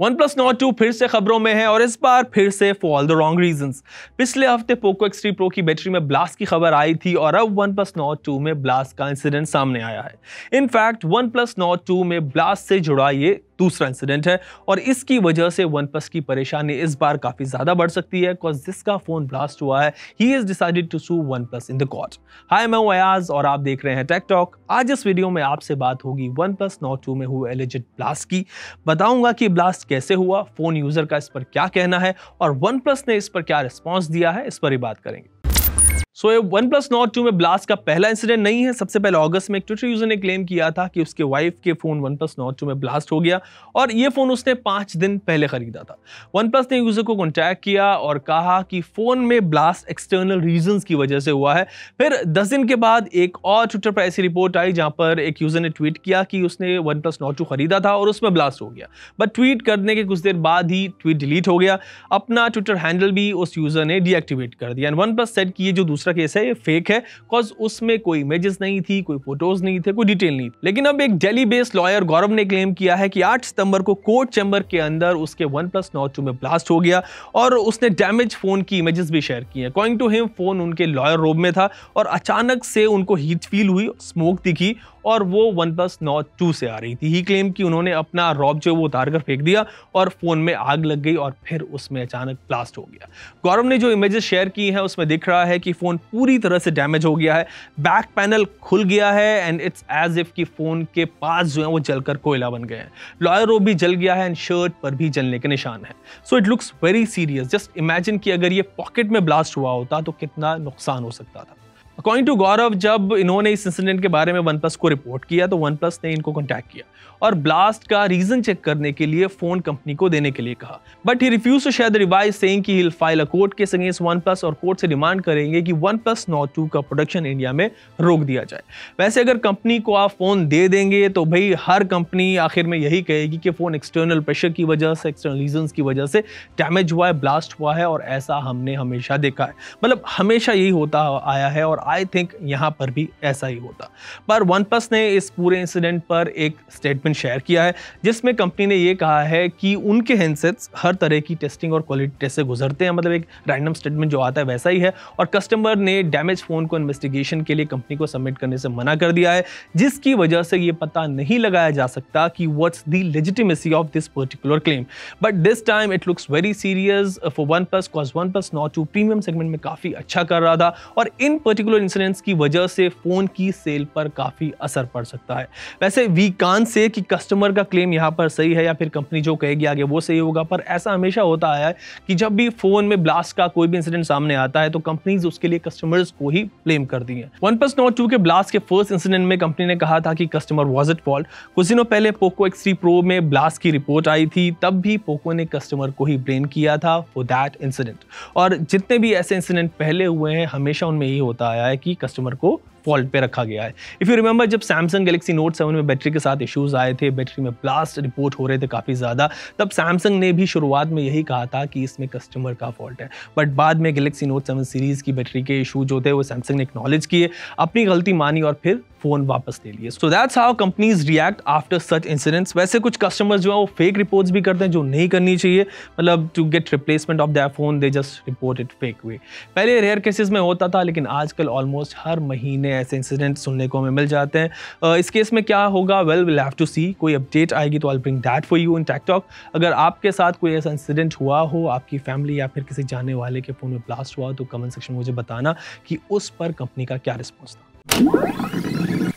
one OnePlus Nord to फिर से खबरों में है और इस बार फिर से for all the wrong reason पिछले हफ्ते पोको एक्स थ्री प्रो की बैटरी में ब्लास्ट की खबर आई थी और अब वन प्लस नॉट टू में ब्लास्ट का इंसिडेंट सामने आया है in fact OnePlus Nord two में ब्लास्ट से जुड़ा ये दूसरा इंसिडेंट है और इसकी वजह से वन प्लस की परेशानी इस बार काफ़ी ज़्यादा बढ़ सकती है बिकॉज जिसका फ़ोन ब्लास्ट हुआ है he is decided to sue OnePlus in the court hi मैं अयाज और आप देख रहे हैं टेक टॉक आज इस वीडियो में आपसे बात होगी वन प्लस नॉट टू में हुए एलिजिट ब्लास्ट की बताऊंगा कि ब्लास्ट कैसे हुआ फ़ोन यूज़र का इस पर क्या कहना है और वन प्लस ने इस पर क्या रिस्पॉन्स दिया है इस पर ही बात करेंगे सो ये वन प्लस नॉट टू में ब्लास्ट का पहला इंसिडेंट नहीं है सबसे पहले अगस्त में एक ट्विटर यूजर ने क्लेम किया था कि उसके वाइफ के phone OnePlus Nord two में ब्लास्ट हो गया और ये फोन उसने पाँच दिन पहले खरीदा था वन प्लस ने यूजर को कॉन्टैक्ट किया और कहा कि फोन में ब्लास्ट एक्सटर्नल रीजन की वजह से हुआ है फिर दस दिन के बाद एक और ट्विटर पर ऐसी रिपोर्ट आई जहाँ पर एक यूजर ने ट्वीट किया कि उसने वन प्लस नॉट टू खरीदा था और उसमें ब्लास्ट हो गया बट ट्वीट करने के कुछ देर बाद ही ट्वीट डिलीट हो गया अपना ट्विटर हैंडल भी उस यूजर ने डीएक्टिवेट कर दिया एंड वन प्लस सेट की जो दूसरे दूसरा केस है ये फेक है बिकॉज उसमें कोई इमेजेस नहीं थी कोई फोटोज नहीं थे कोई डिटेल नहीं थी लेकिन अब एक डेली बेस्ड लॉयर गौरव ने क्लेम किया है कि 8 सितंबर को कोर्ट चैम्बर के अंदर उसके वन प्लस नॉट टू में ब्लास्ट हो गया और उसने डैमेज फोन की इमेजेस भी शेयर की है अकॉर्डिंग टू हिम फोन उनके लॉयर रोब में था और अचानक से उनको हीट फील हुई स्मोक दिखी और वो वन प्लस नॉट टू से आ रही थी ही क्लेम कि उन्होंने अपना रॉब जो वो उतार कर फेंक दिया और फ़ोन में आग लग गई और फिर उसमें अचानक ब्लास्ट हो गया गौरव ने जो इमेजेस शेयर की हैं उसमें दिख रहा है कि फ़ोन पूरी तरह से डैमेज हो गया है बैक पैनल खुल गया है एंड इट्स एज इफ कि फ़ोन के पास जो है वो जलकर कोयला बन गए हैं लॉयर रोब भी जल गया है एंड शर्ट पर भी जलने के निशान है so it looks very serious just imagine कि अगर ये पॉकेट में ब्लास्ट हुआ होता तो कितना नुकसान हो सकता था अकॉर्डिंग टू गौरव जब इन्होंने इस इंसिडेंट के बारे में वन प्लस को रिपोर्ट किया तो वन प्लस ने इनको कॉन्टैक्ट किया और ब्लास्ट का रीजन चेक करने के लिए फोन कंपनी को देने के लिए कहा but he refuse to share the revise saying कि he file a court case against OnePlus और कोर्ट से डिमांड करेंगे कि वन प्लस नॉट टू का प्रोडक्शन इंडिया में रोक दिया जाए वैसे अगर कंपनी को आप फोन दे देंगे तो भाई हर कंपनी आखिर में यही कहेगी कि फोन एक्सटर्नल प्रेशर की वजह से एक्सटर्नल रीजन की वजह से डैमेज हुआ है ब्लास्ट हुआ है और ऐसा हमने हमेशा देखा है मतलब हमेशा यही होता आया है और आई थिंक यहाँ पर भी ऐसा ही होता पर वन प्लस ने इस पूरे इंसिडेंट पर एक स्टेटमेंट शेयर किया है जिसमें कंपनी ने ये कहा है कि उनके हैंडसेट्स हर तरह की टेस्टिंग और क्वालिटी टेस्ट से गुजरते हैं मतलब एक रैंडम स्टेटमेंट जो आता है वैसा ही है और कस्टमर ने डैमेज फ़ोन को इन्वेस्टिगेशन के लिए कंपनी को सबमिट करने से मना कर दिया है जिसकी वजह से ये पता नहीं लगाया जा सकता कि what's the legitimacy of this particular claim but this time it looks very serious for OnePlus OnePlus Nord two premium segment में काफ़ी अच्छा कर रहा था और इन पर्टिकुलर पर्टिकुलर इंसिडेंट्स की वजह से फ़ोन की सेल पर काफ़ी असर पड़ सकता है वैसे वी कान से कि कस्टमर का क्लेम यहाँ पर सही है या फिर कंपनी जो कहेगी आगे वो सही होगा पर ऐसा हमेशा होता आया है कि जब भी फ़ोन में ब्लास्ट का कोई भी इंसिडेंट सामने आता है तो कंपनीज उसके लिए कस्टमर्स को ही ब्लेम कर दी है वन प्लस नोट टू के ब्लास्ट के फर्स्ट इंसिडेंट में कंपनी ने कहा था कि कस्टमर वॉज इट फॉल्ट कुछ दिनों पहले पोको एक्स प्रो में ब्लास्ट की रिपोर्ट आई थी तब भी पोको ने कस्टमर को ही ब्लेम किया था फॉर दैट इंसिडेंट और जितने भी ऐसे इंसिडेंट पहले हुए हैं हमेशा उनमें यही होता आया है कि कस्टमर को फॉल्ट पे रखा गया है इफ़ यू रिमेंबर जब सैमसंग गैलेक्सी नोट सेवन में बैटरी के साथ इश्यूज आए थे बैटरी में ब्लास्ट रिपोर्ट हो रहे थे काफ़ी ज़्यादा तब सैमसंग ने भी शुरुआत में यही कहा था कि इसमें कस्टमर का फॉल्ट है बट बाद में गैलेक्सी नोट सेवन सीरीज़ की बैटरी के इशू जो थे वो सैमसंग ने एक्नॉलेज किए अपनी गलती मानी और फिर फ़ोन वापस ले लिए so that's how companies react after such incidents वैसे कुछ कस्टमर्स जो है वो फेक रिपोर्ट्स भी करते हैं जो नहीं करनी चाहिए मतलब to get replacement of their phone they just report it fake वे पहले रेयर केसेस में होता था लेकिन आजकल ऑलमोस्ट हर महीने हैं ऐसे इंसिडेंट सुनने को हमें मिल जाते हैं इस केस में क्या होगा well we'll have to see कोई अपडेट आएगी तो I bring that for you in TechTalk अगर आपके साथ कोई ऐसा इंसिडेंट हुआ हो आपकी फैमिली या फिर किसी जाने वाले के फ़ोन में ब्लास्ट हुआ तो कमेंट सेक्शन में मुझे बताना कि उस पर कंपनी का क्या रिस्पॉन्स था